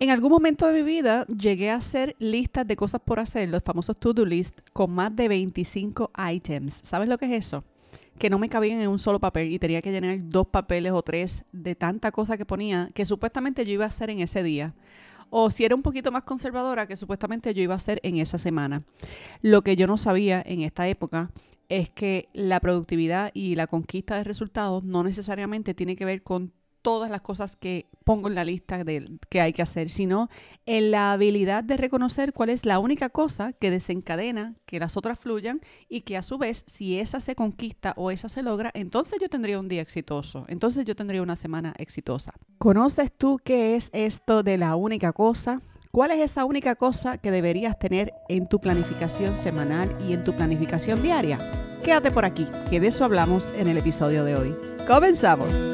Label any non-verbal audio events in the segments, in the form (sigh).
En algún momento de mi vida llegué a hacer listas de cosas por hacer, los famosos to-do list, con más de 25 items. ¿Sabes lo que es eso? Que no me cabían en un solo papel y tenía que llenar dos papeles o tres de tanta cosa que ponía que supuestamente yo iba a hacer en ese día. O si era un poquito más conservadora, que supuestamente yo iba a hacer en esa semana. Lo que yo no sabía en esta época es que la productividad y la conquista de resultados no necesariamente tiene que ver con todas las cosas que pongo en la lista de que hay que hacer, sino en la habilidad de reconocer cuál es la única cosa que desencadena que las otras fluyan y que a su vez, si esa se conquista o esa se logra, entonces yo tendría un día exitoso, entonces yo tendría una semana exitosa. ¿Conoces tú qué es esto de la única cosa? ¿Cuál es esa única cosa que deberías tener en tu planificación semanal y en tu planificación diaria? Quédate por aquí, que de eso hablamos en el episodio de hoy. ¡Comenzamos!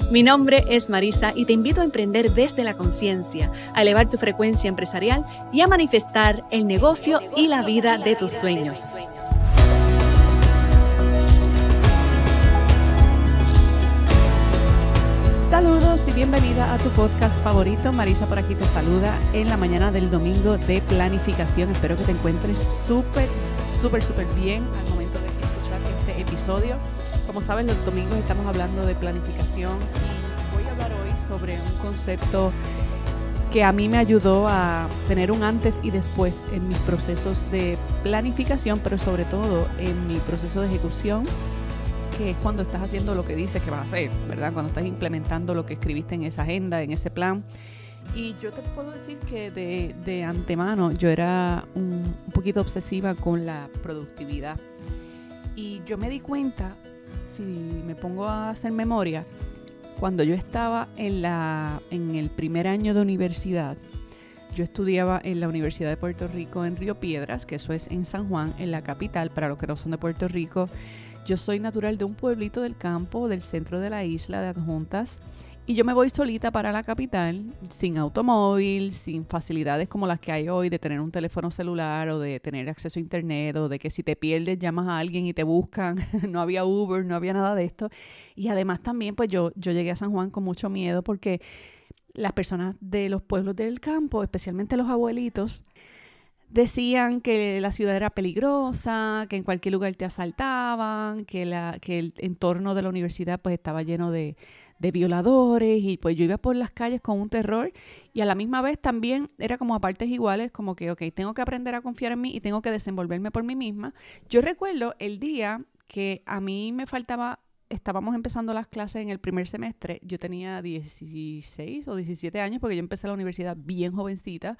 Mi nombre es Marisa y te invito a emprender desde la conciencia, a elevar tu frecuencia empresarial y a manifestar el negocio, y la vida, de, tus vida de tus sueños. Saludos y bienvenida a tu podcast favorito. Marisa por aquí te saluda en la mañana del domingo de planificación. Espero que te encuentres súper, súper, súper bien al momento de escuchar este episodio. Como saben, los domingos estamos hablando de planificación y voy a hablar hoy sobre un concepto que a mí me ayudó a tener un antes y después en mis procesos de planificación, pero sobre todo en mi proceso de ejecución, que es cuando estás haciendo lo que dices que vas a hacer, ¿verdad? Cuando estás implementando lo que escribiste en esa agenda, en ese plan. Y yo te puedo decir que de, antemano yo era un, un poquito obsesiva con la productividad. Y yo me di cuenta si me pongo a hacer memoria, cuando yo estaba en, la, en el primer año de universidad, yo estudiaba en la Universidad de Puerto Rico en Río Piedras, que eso es en San Juan, en la capital, para los que no son de Puerto Rico. Yo soy natural de un pueblito del campo, del centro de la isla de Adjuntas, y yo me voy solita para la capital, sin automóvil, sin facilidades como las que hay hoy de tener un teléfono celular o de tener acceso a internet o de que si te pierdes llamas a alguien y te buscan. (laughs) no había Uber, no había nada de esto. Y además también pues yo, yo llegué a San Juan con mucho miedo porque las personas de los pueblos del campo, especialmente los abuelitos, decían que la ciudad era peligrosa, que en cualquier lugar te asaltaban, que, la, que el entorno de la universidad pues estaba lleno de de violadores y pues yo iba por las calles con un terror y a la misma vez también era como a partes iguales, como que, ok, tengo que aprender a confiar en mí y tengo que desenvolverme por mí misma. Yo recuerdo el día que a mí me faltaba, estábamos empezando las clases en el primer semestre, yo tenía 16 o 17 años porque yo empecé la universidad bien jovencita.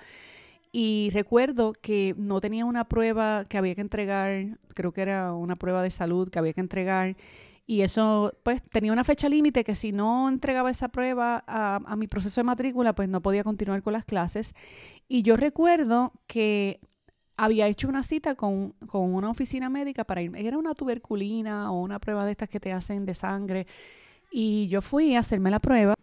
Y recuerdo que no tenía una prueba que había que entregar, creo que era una prueba de salud que había que entregar y eso, pues, tenía una fecha límite que si no entregaba esa prueba a, mi proceso de matrícula, pues no podía continuar con las clases. Y yo recuerdo que había hecho una cita con, con una oficina médica para irme. Era una tuberculina o una prueba de estas que te hacen de sangre. Y yo fui a hacerme la prueba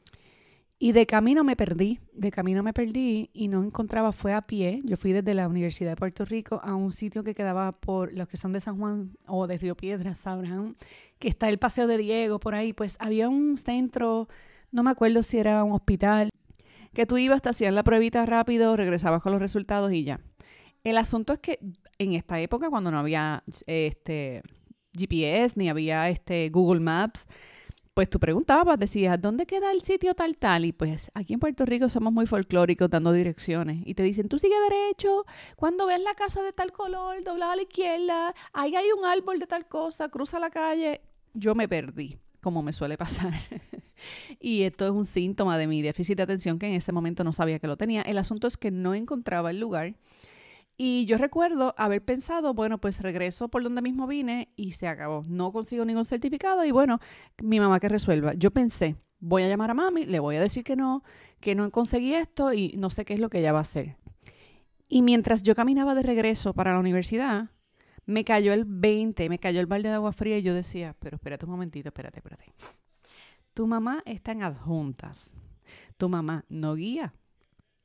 y de camino me perdí, de camino me perdí y no encontraba, fue a pie. Yo fui desde la Universidad de Puerto Rico a un sitio que quedaba por los que son de San Juan o de Río Piedras, sabrán, que está el Paseo de Diego por ahí. Pues había un centro, no me acuerdo si era un hospital, que tú ibas, te hacían la pruebita rápido, regresabas con los resultados y ya. El asunto es que en esta época, cuando no había este, GPS ni había este, Google Maps, pues tú preguntabas, decías, ¿dónde queda el sitio tal tal? Y pues aquí en Puerto Rico somos muy folclóricos dando direcciones. Y te dicen, tú sigue derecho, cuando ves la casa de tal color, dobla a la izquierda, ahí hay un árbol de tal cosa, cruza la calle. Yo me perdí, como me suele pasar. (laughs) y esto es un síntoma de mi déficit de atención que en ese momento no sabía que lo tenía. El asunto es que no encontraba el lugar y yo recuerdo haber pensado, bueno, pues regreso por donde mismo vine y se acabó. No consigo ningún certificado y bueno, mi mamá que resuelva. Yo pensé, voy a llamar a mami, le voy a decir que no, que no conseguí esto y no sé qué es lo que ella va a hacer. Y mientras yo caminaba de regreso para la universidad, me cayó el 20, me cayó el balde de agua fría y yo decía, pero espérate un momentito, espérate, espérate. Tu mamá está en adjuntas. Tu mamá no guía.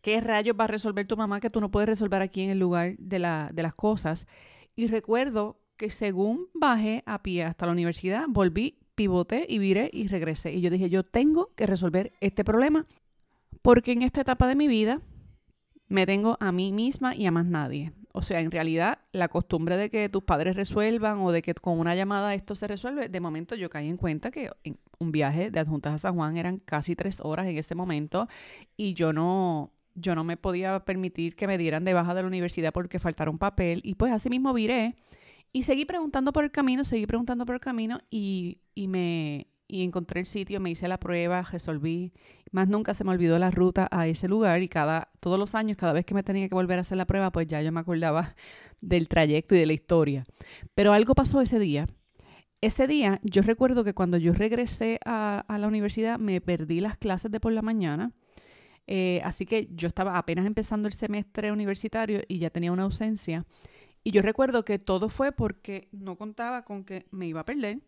¿Qué rayos va a resolver tu mamá que tú no puedes resolver aquí en el lugar de, las cosas? Y recuerdo que según bajé a pie hasta la universidad, volví, pivoté y viré y regresé. Y yo dije, yo tengo que resolver este problema porque en esta etapa de mi vida me tengo a mí misma y a más nadie. O sea, en realidad, la costumbre de que tus padres resuelvan o de que con una llamada esto se resuelve, de momento yo caí en cuenta que un viaje de Adjuntas a San Juan eran casi tres horas en ese momento y yo no, yo no me podía permitir que me dieran de baja de la universidad porque faltara un papel. Y pues así mismo viré y seguí preguntando por el camino, seguí preguntando por el camino y, me encontré el sitio, me hice la prueba, resolví. Más nunca se me olvidó la ruta a ese lugar y cada, todos los años, cada vez que me tenía que volver a hacer la prueba, pues ya yo me acordaba (laughs) del trayecto y de la historia. Pero algo pasó ese día. Ese día yo recuerdo que cuando yo regresé a, a la universidad me perdí las clases de por la mañana eh, así que yo estaba apenas empezando el semestre universitario y ya tenía una ausencia. Y yo recuerdo que todo fue porque no contaba con que me iba a perder,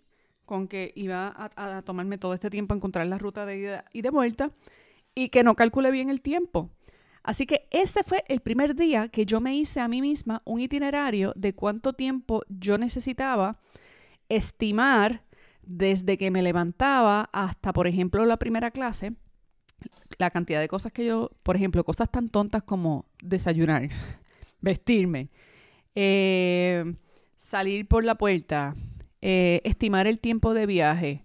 con que iba a, tomarme todo este tiempo a encontrar la ruta de ida y de vuelta y que no calculé bien el tiempo. Así que este fue el primer día que yo me hice a mí misma un itinerario de cuánto tiempo yo necesitaba estimar desde que me levantaba hasta, por ejemplo, la primera clase la cantidad de cosas que yo, por ejemplo, cosas tan tontas como desayunar, (laughs) vestirme, eh, salir por la puerta, eh, estimar el tiempo de viaje,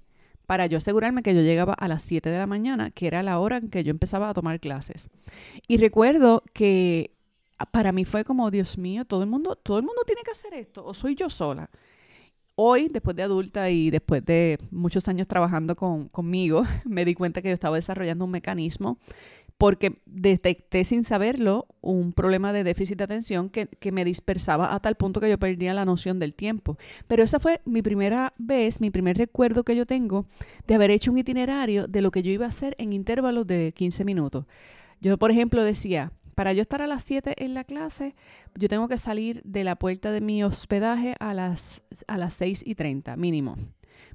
para yo asegurarme que yo llegaba a las 7 de la mañana, que era la hora en que yo empezaba a tomar clases. Y recuerdo que ah, para mí fue como, Dios mío, todo el mundo, todo el mundo tiene que hacer esto, o soy yo sola hoy, después de adulta y después de muchos años trabajando conmigo, (laughs) me di cuenta que yo estaba desarrollando un mecanismo porque detecté sin saberlo un problema de déficit de atención que, que, me dispersaba a tal punto que yo perdía la noción del tiempo. Pero esa fue mi primera vez, mi primer recuerdo que yo tengo de haber hecho un itinerario de lo que yo iba a hacer en intervalos de 15 minutos. Yo, por ejemplo, decía, para yo estar a las 7 en la clase, yo tengo que salir de la puerta de mi hospedaje a las, a las 6 y 30 mínimo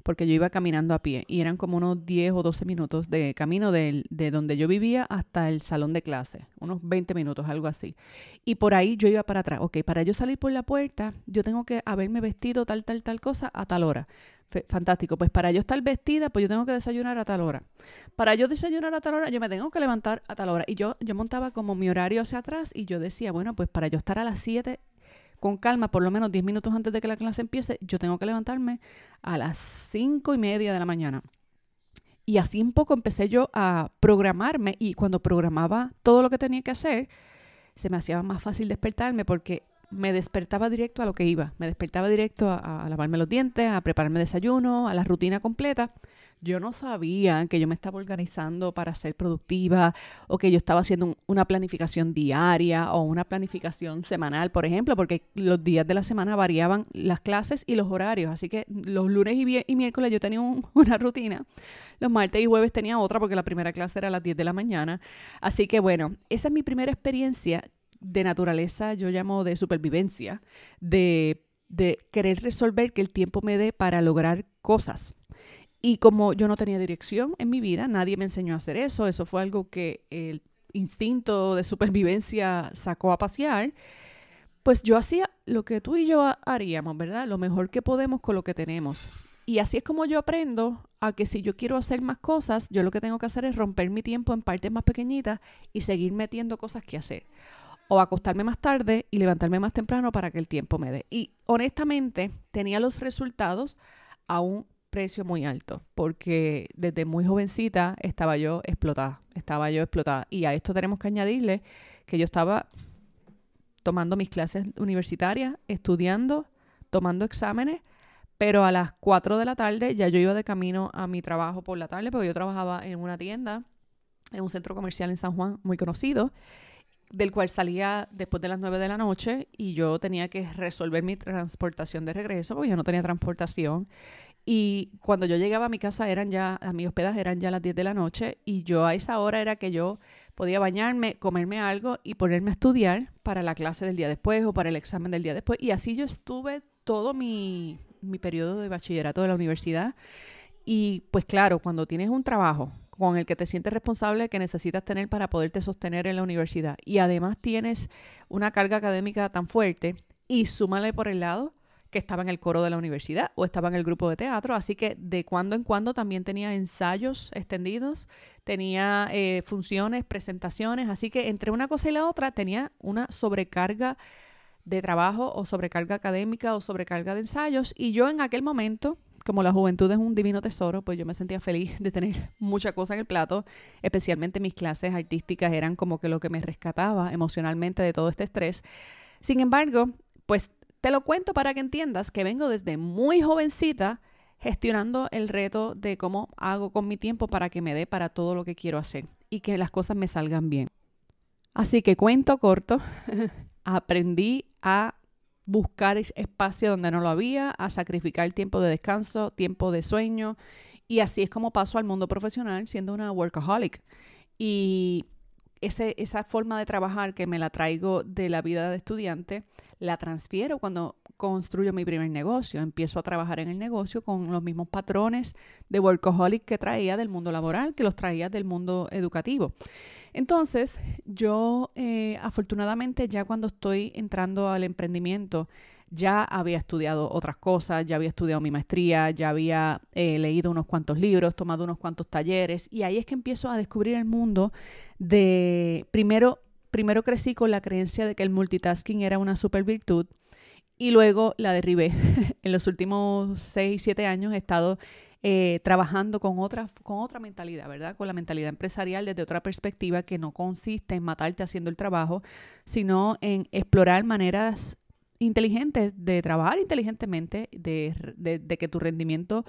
porque yo iba caminando a pie y eran como unos 10 o 12 minutos de camino de, de donde yo vivía hasta el salón de clase, unos 20 minutos, algo así. Y por ahí yo iba para atrás, ok, para yo salir por la puerta, yo tengo que haberme vestido tal, tal, tal cosa a tal hora. fantástico, pues para yo estar vestida, pues yo tengo que desayunar a tal hora. Para yo desayunar a tal hora, yo me tengo que levantar a tal hora. Y yo, yo montaba como mi horario hacia atrás y yo decía, bueno, pues para yo estar a las 7 con calma, por lo menos 10 minutos antes de que la clase empiece, yo tengo que levantarme a las 5 y media de la mañana. Y así un poco empecé yo a programarme y cuando programaba todo lo que tenía que hacer, se me hacía más fácil despertarme porque me despertaba directo a lo que iba. Me despertaba directo a, a lavarme los dientes, a prepararme desayuno, a la rutina completa yo no sabía que yo me estaba organizando para ser productiva o que yo estaba haciendo una planificación diaria o una planificación semanal, por ejemplo, porque los días de la semana variaban las clases y los horarios. Así que los lunes y, miércoles yo tenía (laughs) una rutina, los martes y jueves tenía otra porque la primera clase era a las 10 de la mañana. Así que bueno, esa es mi primera experiencia de naturaleza, yo llamo de supervivencia, de, de querer resolver que el tiempo me dé para lograr cosas. Y como yo no tenía dirección en mi vida, nadie me enseñó a hacer eso, eso fue algo que el instinto de supervivencia sacó a pasear, pues yo hacía lo que tú y yo haríamos, ¿verdad? Lo mejor que podemos con lo que tenemos. Y así es como yo aprendo a que si yo quiero hacer más cosas, yo lo que tengo que hacer es romper mi tiempo en partes más pequeñitas y seguir metiendo cosas que hacer. O acostarme más tarde y levantarme más temprano para que el tiempo me dé. Y honestamente tenía los resultados aún precio muy alto, porque desde muy jovencita estaba yo explotada, estaba yo explotada. Y a esto tenemos que añadirle que yo estaba tomando mis clases universitarias, estudiando, tomando exámenes, pero a las 4 de la tarde ya yo iba de camino a mi trabajo por la tarde, porque yo trabajaba en una tienda, en un centro comercial en San Juan muy conocido, del cual salía después de las 9 de la noche y yo tenía que resolver mi transportación de regreso, porque yo no tenía transportación. Y cuando yo llegaba a mi casa eran ya, a mis hospedas eran ya las 10 de la noche y yo a esa hora era que yo podía bañarme, comerme algo y ponerme a estudiar para la clase del día después o para el examen del día después. Y así yo estuve todo mi, mi periodo de bachillerato de la universidad. Y pues claro, cuando tienes un trabajo con el que te sientes responsable que necesitas tener para poderte sostener en la universidad y además tienes una carga académica tan fuerte y súmale por el lado que estaba en el coro de la universidad o estaba en el grupo de teatro, así que de cuando en cuando también tenía ensayos extendidos, tenía eh, funciones, presentaciones, así que entre una cosa y la otra tenía una sobrecarga de trabajo o sobrecarga académica o sobrecarga de ensayos y yo en aquel momento como la juventud es un divino tesoro, pues yo me sentía feliz de tener (laughs) mucha cosa en el plato, especialmente mis clases artísticas eran como que lo que me rescataba emocionalmente de todo este estrés. Sin embargo, pues te lo cuento para que entiendas que vengo desde muy jovencita gestionando el reto de cómo hago con mi tiempo para que me dé para todo lo que quiero hacer y que las cosas me salgan bien. Así que cuento corto, (laughs) aprendí a buscar espacio donde no lo había, a sacrificar tiempo de descanso, tiempo de sueño y así es como paso al mundo profesional siendo una workaholic. Y esa forma de trabajar que me la traigo de la vida de estudiante, la transfiero cuando construyo mi primer negocio. Empiezo a trabajar en el negocio con los mismos patrones de workaholic que traía del mundo laboral, que los traía del mundo educativo. Entonces, yo eh, afortunadamente ya cuando estoy entrando al emprendimiento, ya había estudiado otras cosas, ya había estudiado mi maestría, ya había eh, leído unos cuantos libros, tomado unos cuantos talleres y ahí es que empiezo a descubrir el mundo de, primero, primero crecí con la creencia de que el multitasking era una supervirtud virtud y luego la derribé. (laughs) en los últimos 6, 7 años he estado eh, trabajando con otra, con otra mentalidad, ¿verdad? Con la mentalidad empresarial desde otra perspectiva que no consiste en matarte haciendo el trabajo, sino en explorar maneras inteligentes, de trabajar inteligentemente, de, que tu rendimiento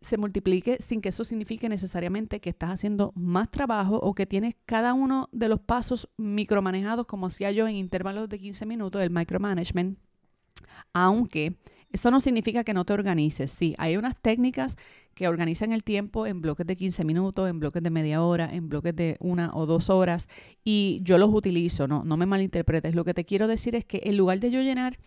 se multiplique sin que eso signifique necesariamente que estás haciendo más trabajo o que tienes cada uno de los pasos micromanejados, como hacía yo en intervalos de 15 minutos, el micromanagement. Aunque eso no significa que no te organices. Sí, hay unas técnicas que organizan el tiempo en bloques de 15 minutos, en bloques de media hora, en bloques de una o dos horas y yo los utilizo, no, no me malinterpretes. Lo que te quiero decir es que en lugar de yo llenar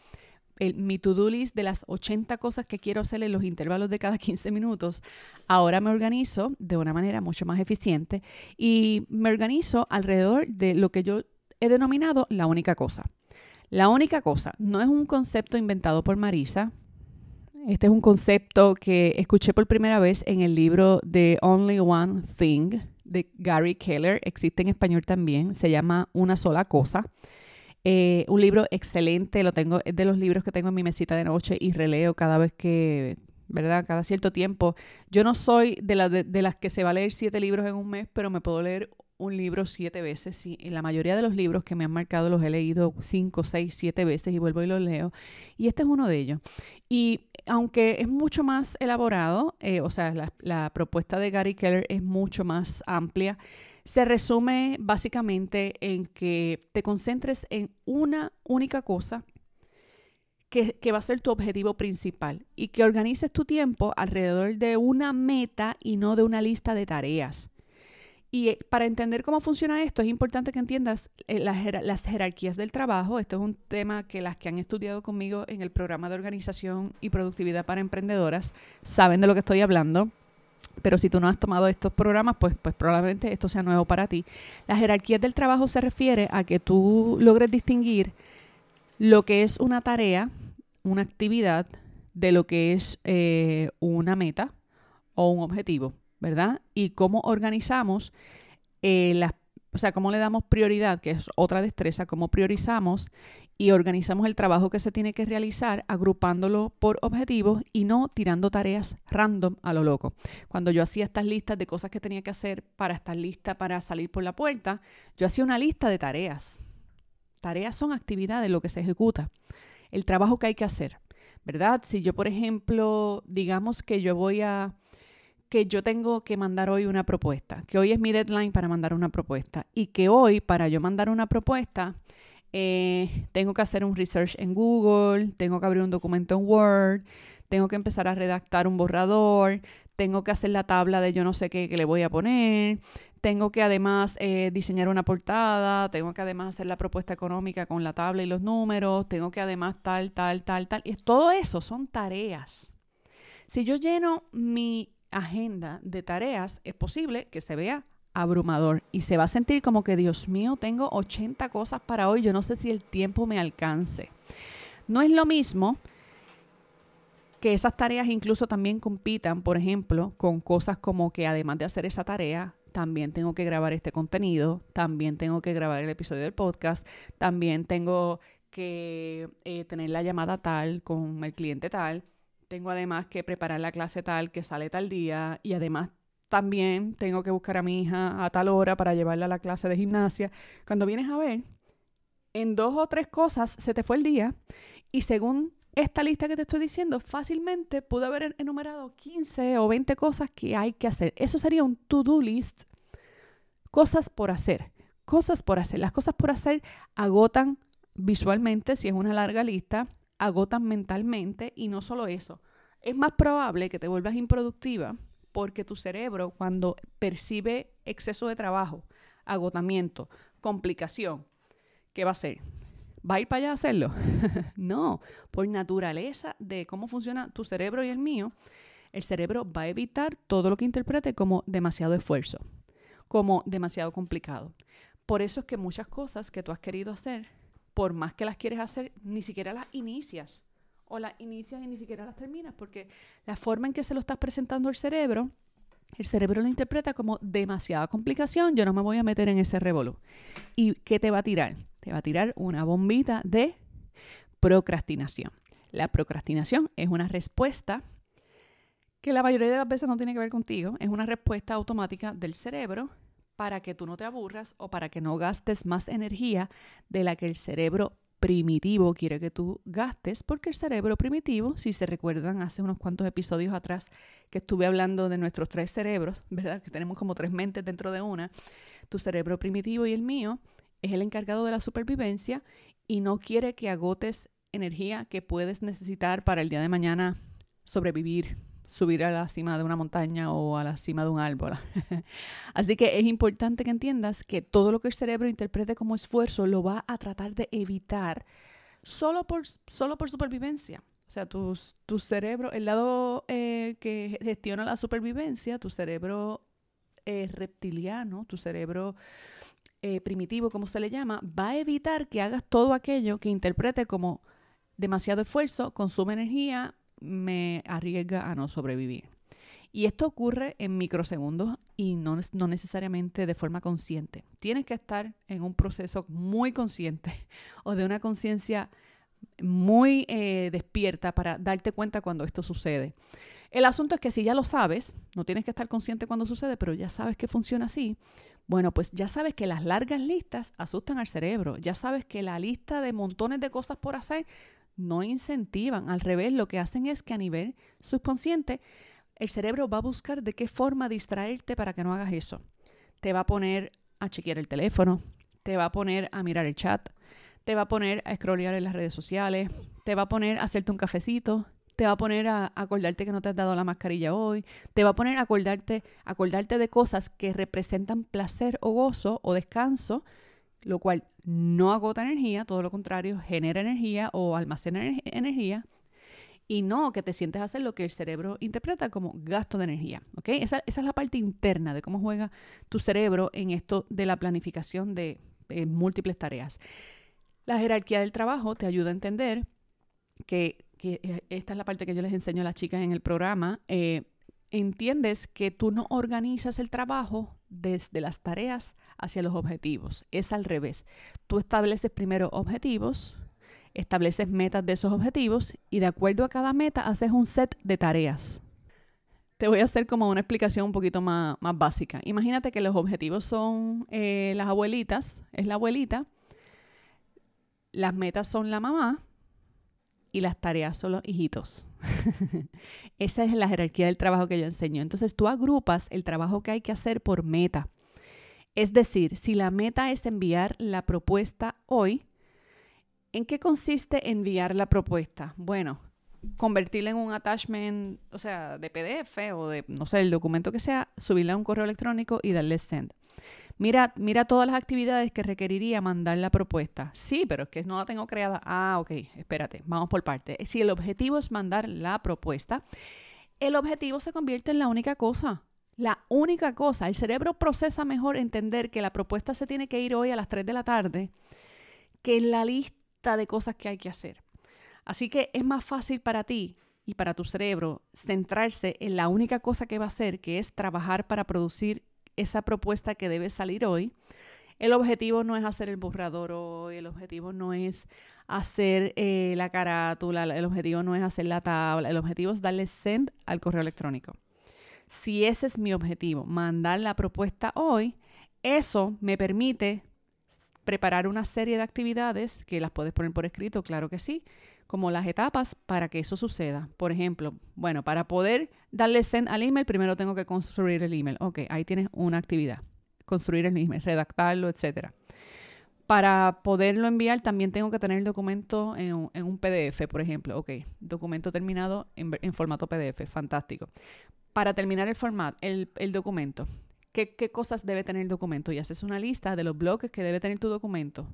mi to-do list de las 80 cosas que quiero hacer en los intervalos de cada 15 (laughs) minutos, ahora me organizo de una manera mucho más eficiente y me organizo alrededor de lo que yo he denominado la única cosa. La única cosa no es un concepto inventado por Marisa, este es un concepto que escuché por primera vez en el libro The Only One Thing de Gary Keller. Existe en español también. Se llama Una sola cosa. Eh, un libro excelente, lo tengo, es de los libros que tengo en mi mesita de noche y releo cada vez que, ¿verdad? Cada cierto tiempo. Yo no soy de, de las que se va a leer siete libros en un mes, pero me puedo leer un libro siete veces. Sí, en la mayoría de los libros que me han marcado los he leído cinco, seis, siete veces y vuelvo y los leo. Y este es uno de ellos. Y aunque es mucho más elaborado, eh, o sea, la, propuesta de Gary Keller es mucho más amplia, se resume básicamente en que te concentres en una única cosa que, que, va a ser tu objetivo principal y que organices tu tiempo alrededor de una meta y no de una lista de tareas. Y eh, para entender cómo funciona esto, es importante que entiendas eh, las, jerarquías del trabajo. Esto es un tema que las que han estudiado conmigo en el programa de organización y productividad para emprendedoras saben de lo que estoy hablando. Pero si tú no has tomado estos programas, pues, pues probablemente esto sea nuevo para ti. Las jerarquías del trabajo se refiere a que tú logres distinguir lo que es una tarea, una actividad, de lo que es eh, una meta o un objetivo. ¿verdad? Y cómo organizamos eh, las o sea, cómo le damos prioridad, que es otra destreza, cómo priorizamos y organizamos el trabajo que se tiene que realizar agrupándolo por objetivos y no tirando tareas random a lo loco. Cuando yo hacía estas listas de cosas que tenía que hacer para estar lista para salir por la puerta, yo hacía una lista de tareas. Tareas son actividades, lo que se ejecuta, el trabajo que hay que hacer, ¿verdad? Si yo, por ejemplo, digamos que yo voy a que yo tengo que mandar hoy una propuesta, que hoy es mi deadline para mandar una propuesta y que hoy para yo mandar una propuesta eh, tengo que hacer un research en Google, tengo que abrir un documento en Word, tengo que empezar a redactar un borrador, tengo que hacer la tabla de yo no sé qué que le voy a poner, tengo que además eh, diseñar una portada, tengo que además hacer la propuesta económica con la tabla y los números, tengo que además tal, tal, tal, tal. Y todo eso son tareas. Si yo lleno mi agenda de tareas, es posible que se vea abrumador y se va a sentir como que, Dios mío, tengo 80 cosas para hoy, yo no sé si el tiempo me alcance. No es lo mismo que esas tareas incluso también compitan, por ejemplo, con cosas como que además de hacer esa tarea, también tengo que grabar este contenido, también tengo que grabar el episodio del podcast, también tengo que eh, tener la llamada tal con el cliente tal tengo además que preparar la clase tal que sale tal día y además también tengo que buscar a mi hija a tal hora para llevarla a la clase de gimnasia. Cuando vienes a ver, en dos o tres cosas se te fue el día y según esta lista que te estoy diciendo, fácilmente pude haber enumerado 15 o 20 cosas que hay que hacer. Eso sería un to-do list, cosas por hacer, cosas por hacer. Las cosas por hacer agotan visualmente si es una larga lista agotan mentalmente y no solo eso, es más probable que te vuelvas improductiva porque tu cerebro cuando percibe exceso de trabajo, agotamiento, complicación, ¿qué va a hacer? ¿Va a ir para allá a hacerlo? (laughs) no, por naturaleza de cómo funciona tu cerebro y el mío, el cerebro va a evitar todo lo que interprete como demasiado esfuerzo, como demasiado complicado. Por eso es que muchas cosas que tú has querido hacer por más que las quieres hacer, ni siquiera las inicias. O las inicias y ni siquiera las terminas, porque la forma en que se lo estás presentando al cerebro, el cerebro lo interpreta como demasiada complicación, yo no me voy a meter en ese revolú. ¿Y qué te va a tirar? Te va a tirar una bombita de procrastinación. La procrastinación es una respuesta que la mayoría de las veces no tiene que ver contigo, es una respuesta automática del cerebro para que tú no te aburras o para que no gastes más energía de la que el cerebro primitivo quiere que tú gastes, porque el cerebro primitivo, si se recuerdan hace unos cuantos episodios atrás que estuve hablando de nuestros tres cerebros, ¿verdad? Que tenemos como tres mentes dentro de una, tu cerebro primitivo y el mío es el encargado de la supervivencia y no quiere que agotes energía que puedes necesitar para el día de mañana sobrevivir subir a la cima de una montaña o a la cima de un árbol. (laughs) Así que es importante que entiendas que todo lo que el cerebro interprete como esfuerzo lo va a tratar de evitar solo por, solo por supervivencia. O sea, tu, cerebro, el lado eh, que gestiona la supervivencia, tu cerebro reptiliano, tu cerebro eh, primitivo, como se le llama, va a evitar que hagas todo aquello que interprete como demasiado esfuerzo, consume energía, me arriesga a no sobrevivir. Y esto ocurre en microsegundos y no, no, necesariamente de forma consciente. Tienes que estar en un proceso muy consciente (laughs) o de una conciencia muy eh, despierta para darte cuenta cuando esto sucede. El asunto es que si ya lo sabes, no tienes que estar consciente cuando sucede, pero ya sabes que funciona así, bueno, pues ya sabes que las largas listas asustan al cerebro, ya sabes que la lista de montones de cosas por hacer no incentivan, al revés, lo que hacen es que a nivel subconsciente el cerebro va a buscar de qué forma distraerte para que no hagas eso. Te va a poner a chequear el teléfono, te va a poner a mirar el chat, te va a poner a scrollear en las redes sociales, te va a poner a hacerte un cafecito, te va a poner a acordarte que no te has dado la mascarilla hoy, te va a poner a acordarte, acordarte de cosas que representan placer o gozo o descanso lo cual no agota energía, todo lo contrario, genera energía o almacena energía y no que te sientes hacer lo que el cerebro interpreta como gasto de energía. ¿ok? Esa, es la parte interna de cómo juega tu cerebro en esto de la planificación de múltiples tareas. La jerarquía del trabajo te ayuda a entender que, que, eh, esta es la parte que yo les enseño a las chicas en el programa. Eh, entiendes que tú no organizas el trabajo desde las tareas hacia los objetivos. Es al revés. Tú estableces primero objetivos, estableces metas de esos objetivos y de acuerdo a cada meta haces un set de tareas. Te voy a hacer como una explicación un poquito más, básica. Imagínate que los objetivos son eh, las abuelitas, es la abuelita, las metas son la mamá y las tareas son los hijitos. (laughs) Esa es la jerarquía del trabajo que yo enseño. Entonces tú agrupas el trabajo que hay que hacer por meta. Es decir, si la meta es enviar la propuesta hoy, ¿en qué consiste enviar la propuesta? Bueno, convertirla en un attachment, o sea, de PDF o de, no sé, el documento que sea, subirla a un correo electrónico y darle send. Mira, todas las actividades que requeriría mandar la propuesta. Sí, pero es que no la tengo creada. Ah, ok, espérate, vamos por parte. Si el objetivo es mandar la propuesta, el objetivo se convierte en la única cosa. La única cosa. El cerebro procesa mejor entender que la propuesta se tiene que ir hoy a las 3 de la tarde que en la lista de cosas que hay que hacer. Así que es más fácil para ti y para tu cerebro centrarse en la única cosa que va a hacer, que es trabajar para producir esa propuesta que debe salir hoy. El objetivo no es hacer el borrador hoy, el objetivo no es hacer eh, la carátula, el objetivo no es hacer la tabla, el objetivo es darle send al correo electrónico. Si ese es mi objetivo, mandar la propuesta hoy, eso me permite preparar una serie de actividades que las puedes poner por escrito, claro que sí, como las etapas para que eso suceda. Por ejemplo, bueno, para poder darle send al email, primero tengo que construir el email. Ok, ahí tienes una actividad. Construir el email, redactarlo, etcétera. Para poderlo enviar, también tengo que tener el documento en, un PDF, por ejemplo. Ok, documento terminado en, formato PDF. Fantástico. Para terminar el formato, el, documento, ¿Qué, ¿qué, cosas debe tener el documento? Y haces una lista de los bloques que debe tener tu documento.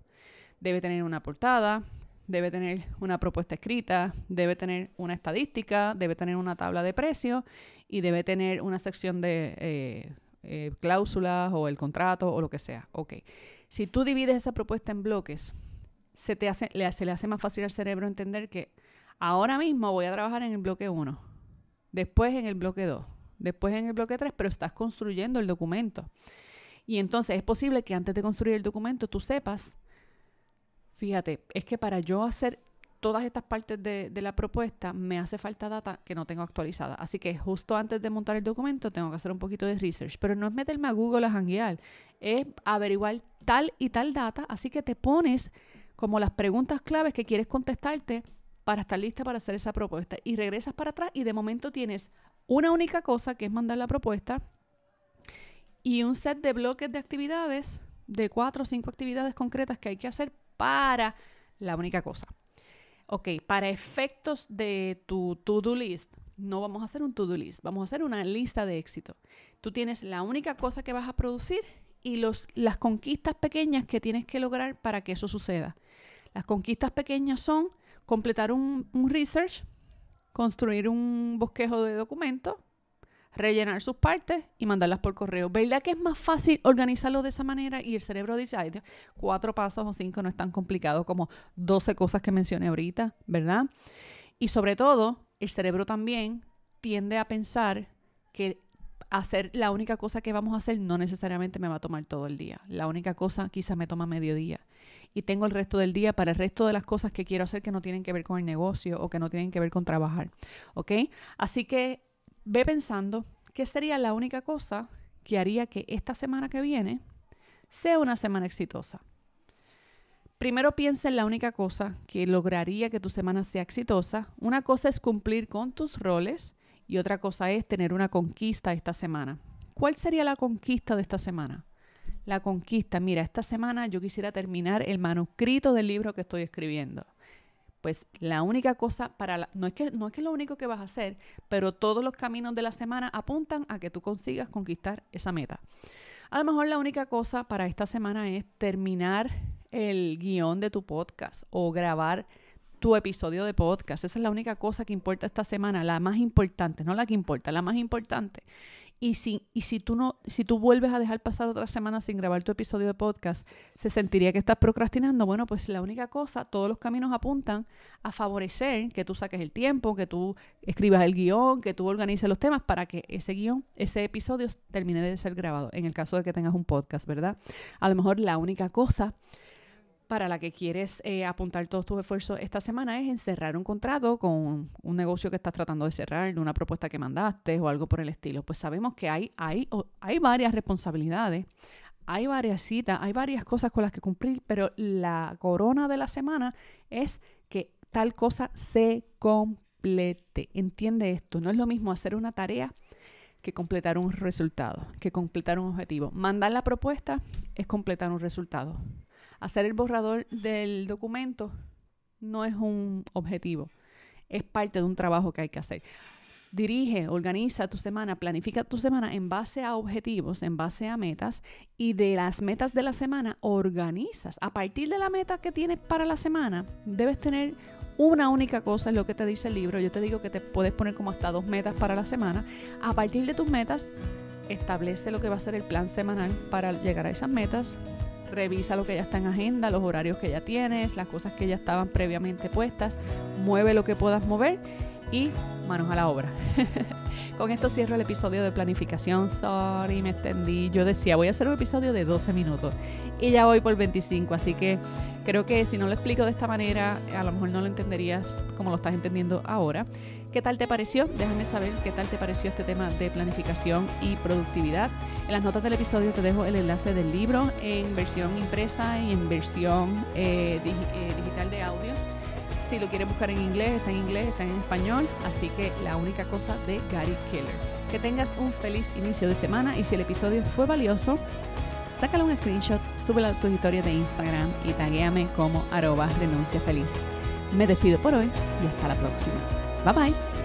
Debe tener una portada, debe tener una propuesta escrita, debe tener una estadística, debe tener una tabla de precios y debe tener una sección de eh, eh, cláusulas o el contrato o lo que sea. Ok. Si tú divides esa propuesta en bloques, se, te hace, se le hace más fácil al cerebro entender que ahora mismo voy a trabajar en el bloque 1, después en el bloque 2, después en el bloque 3, pero estás construyendo el documento. Y entonces es posible que antes de construir el documento tú sepas Fíjate, es que para yo hacer todas estas partes de, la propuesta, me hace falta data que no tengo actualizada. Así que justo antes de montar el documento tengo que hacer un poquito de research. Pero no es meterme a Google a janguear, es averiguar tal y tal data. Así que te pones como las preguntas claves que quieres contestarte para estar lista para hacer esa propuesta. Y regresas para atrás y de momento tienes una única cosa que es mandar la propuesta y un set de bloques de actividades, de cuatro o cinco actividades concretas que hay que hacer para la única cosa. Ok, para efectos de tu to-do list, no vamos a hacer un to-do list, vamos a hacer una lista de éxito. Tú tienes la única cosa que vas a producir y los, las conquistas pequeñas que tienes que lograr para que eso suceda. Las conquistas pequeñas son completar un, un research, construir un bosquejo de documentos, rellenar sus partes y mandarlas por correo. ¿Verdad que es más fácil organizarlo de esa manera? Y el cerebro dice, ay, cuatro pasos o cinco no es tan complicado como 12 cosas que mencioné ahorita, ¿verdad? Y sobre todo, el cerebro también tiende a pensar que hacer la única cosa que vamos a hacer no necesariamente me va a tomar todo el día. La única cosa quizás me toma mediodía. Y tengo el resto del día para el resto de las cosas que quiero hacer que no tienen que ver con el negocio o que no tienen que ver con trabajar. ¿Ok? Así que ve pensando qué sería la única cosa que haría que esta semana que viene sea una semana exitosa. Primero piensa en la única cosa que lograría que tu semana sea exitosa. Una cosa es cumplir con tus roles y otra cosa es tener una conquista esta semana. ¿Cuál sería la conquista de esta semana? La conquista, mira, esta semana yo quisiera terminar el manuscrito del libro que estoy escribiendo pues la única cosa para no es que no es que lo único que vas a hacer, pero todos los caminos de la semana apuntan a que tú consigas conquistar esa meta. A lo mejor la única cosa para esta semana es terminar el guión de tu podcast o grabar tu episodio de podcast. Esa es la única cosa que importa esta semana, la más importante, no la que importa, la más importante. Y si, y si tú no, si tú vuelves a dejar pasar otra semana sin grabar tu episodio de podcast, se sentiría que estás procrastinando. Bueno, pues la única cosa, todos los caminos apuntan a favorecer que tú saques el tiempo, que tú escribas el guión, que tú organices los temas para que ese guión, ese episodio termine de ser grabado, en el caso de que tengas un podcast, ¿verdad? A lo mejor la única cosa para la que quieres eh, apuntar todos tus esfuerzos esta semana es encerrar un contrato con un negocio que estás tratando de cerrar, una propuesta que mandaste o algo por el estilo. Pues sabemos que hay, hay, hay varias responsabilidades, hay varias citas, hay varias cosas con las que cumplir, pero la corona de la semana es que tal cosa se complete. Entiende esto, no es lo mismo hacer una tarea que completar un resultado, que completar un objetivo. Mandar la propuesta es completar un resultado. Hacer el borrador del documento no es un objetivo, es parte de un trabajo que hay que hacer. Dirige, organiza tu semana, planifica tu semana en base a objetivos, en base a metas y de las metas de la semana organizas. A partir de la meta que tienes para la semana, debes tener una única cosa, es lo que te dice el libro. Yo te digo que te puedes poner como hasta dos metas para la semana. A partir de tus metas, establece lo que va a ser el plan semanal para llegar a esas metas revisa lo que ya está en agenda, los horarios que ya tienes, las cosas que ya estaban previamente puestas, mueve lo que puedas mover y manos a la obra. (laughs) Con esto cierro el episodio de planificación. Sorry, me extendí. Yo decía, voy a hacer un episodio de 12 minutos y ya voy por 25, así que creo que si no lo explico de esta manera, a lo mejor no lo entenderías como lo estás entendiendo ahora. ¿Qué tal te pareció? Déjame saber qué tal te pareció este tema de planificación y productividad. En las notas del episodio te dejo el enlace del libro en versión impresa y en versión eh, eh, digital de audio. Si lo quieres buscar en inglés, está en inglés, está en español. Así que la única cosa de Gary Keller. Que tengas un feliz inicio de semana y si el episodio fue valioso, sácale un screenshot, sube a tu historia de Instagram y taguéame como arroba renuncia feliz. Me despido por hoy y hasta la próxima. Bye bye.